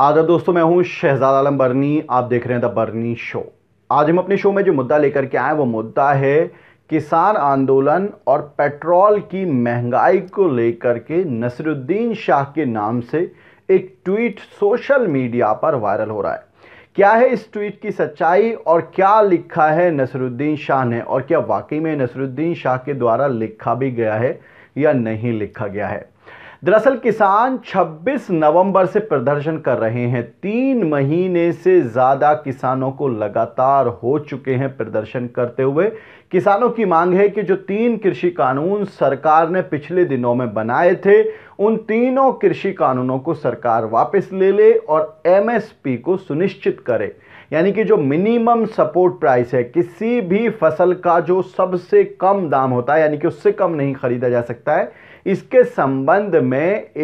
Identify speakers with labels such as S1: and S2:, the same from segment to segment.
S1: आदर दोस्तों मैं हूं शहजाद आलम बर्नी आप देख रहे हैं द बर्नी शो आज हम अपने शो में जो मुद्दा लेकर के आए वो मुद्दा है किसान आंदोलन और पेट्रोल की महंगाई को लेकर के नसरुद्दीन शाह के नाम से एक ट्वीट सोशल मीडिया पर वायरल हो रहा है क्या है इस ट्वीट की सच्चाई और क्या लिखा है नसरुद्दीन शाह ने और क्या वाकई में नसरुद्दीन शाह के द्वारा लिखा भी गया है या नहीं लिखा गया है दरअसल किसान 26 नवंबर से प्रदर्शन कर रहे हैं तीन महीने से ज़्यादा किसानों को लगातार हो चुके हैं प्रदर्शन करते हुए किसानों की मांग है कि जो तीन कृषि कानून सरकार ने पिछले दिनों में बनाए थे उन तीनों कृषि कानूनों को सरकार वापस ले ले और एमएसपी को सुनिश्चित करे यानी कि जो मिनिमम सपोर्ट प्राइस है किसी भी फसल का जो सबसे कम दाम होता है यानी कि उससे कम नहीं खरीदा जा सकता है इसके संबंध में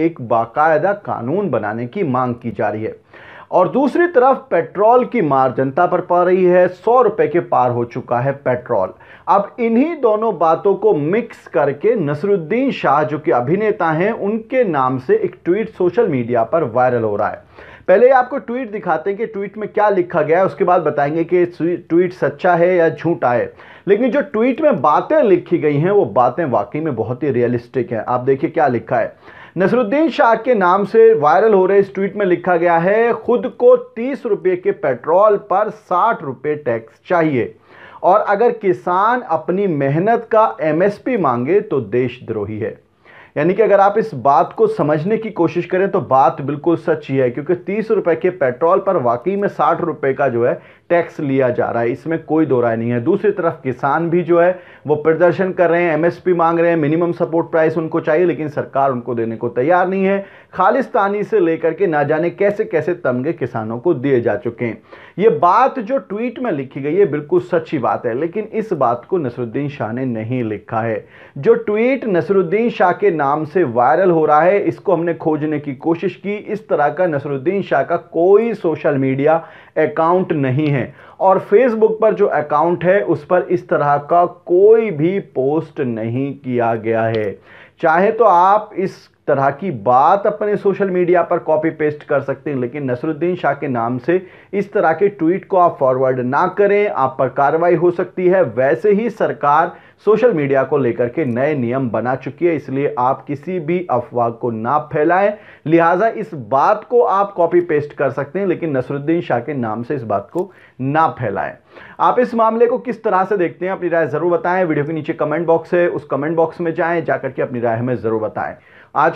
S1: एक बाकायदा कानून बनाने की मांग की जा रही है और दूसरी तरफ पेट्रोल की मार जनता पर पड़ रही है सौ रुपए के पार हो चुका है पेट्रोल अब इन्हीं दोनों बातों को मिक्स करके नसरुद्दीन शाह जो कि अभिनेता हैं उनके नाम से एक ट्वीट सोशल मीडिया पर वायरल हो रहा है पहले आपको ट्वीट दिखाते हैं कि ट्वीट में क्या लिखा गया है उसके बाद बताएंगे कि ट्वीट सच्चा है या झूठा है लेकिन जो ट्वीट में बातें लिखी गई हैं वो बातें वाकई में बहुत ही रियलिस्टिक हैं आप देखिए क्या लिखा है नसरुद्दीन शाह के नाम से वायरल हो रहे इस ट्वीट में लिखा गया है खुद को तीस रुपये के पेट्रोल पर साठ रुपये टैक्स चाहिए और अगर किसान अपनी मेहनत का एमएसपी मांगे तो देशद्रोही है यानी कि अगर आप इस बात को समझने की कोशिश करें तो बात बिल्कुल सच ही है क्योंकि तीस रुपए के पेट्रोल पर वाकई में साठ रुपए का जो है टैक्स लिया जा रहा है इसमें कोई दो राय नहीं है दूसरी तरफ किसान भी जो है वो प्रदर्शन कर रहे हैं एमएसपी मांग रहे हैं मिनिमम सपोर्ट प्राइस उनको चाहिए लेकिन सरकार उनको देने को तैयार नहीं है खालिस्तानी से लेकर के ना जाने कैसे कैसे तमगे किसानों को दिए जा चुके हैं ये बात जो ट्वीट में लिखी गई है बिल्कुल सच्ची बात है लेकिन इस बात को नसरुद्दीन शाह ने नहीं लिखा है जो ट्वीट नसरुद्दीन शाह के नाम से वायरल हो रहा है इसको हमने खोजने की कोशिश की इस तरह का नसरुद्दीन शाह का कोई सोशल मीडिया अकाउंट नहीं है हैं और फेसबुक पर जो अकाउंट है उस पर इस तरह का कोई भी पोस्ट नहीं किया गया है चाहे तो आप इस तरह की बात अपने सोशल मीडिया पर कॉपी पेस्ट कर सकते हैं लेकिन नसरुद्दीन शाह के नाम से इस तरह के ट्वीट को आप फॉरवर्ड ना करें आप पर कार्रवाई हो सकती है वैसे ही सरकार सोशल मीडिया को लेकर के नए नियम बना चुकी है इसलिए आप किसी भी अफवाह को ना फैलाएं लिहाजा इस बात को आप कॉपी पेस्ट कर सकते हैं लेकिन नसरुद्दीन शाह के नाम से इस बात को ना फैलाएं आप इस मामले को किस तरह से देखते हैं अपनी राय ज़रूर बताएं वीडियो के नीचे कमेंट बॉक्स है उस कमेंट बॉक्स में जाएं जाकर के अपनी राय हमें ज़रूर बताएं आज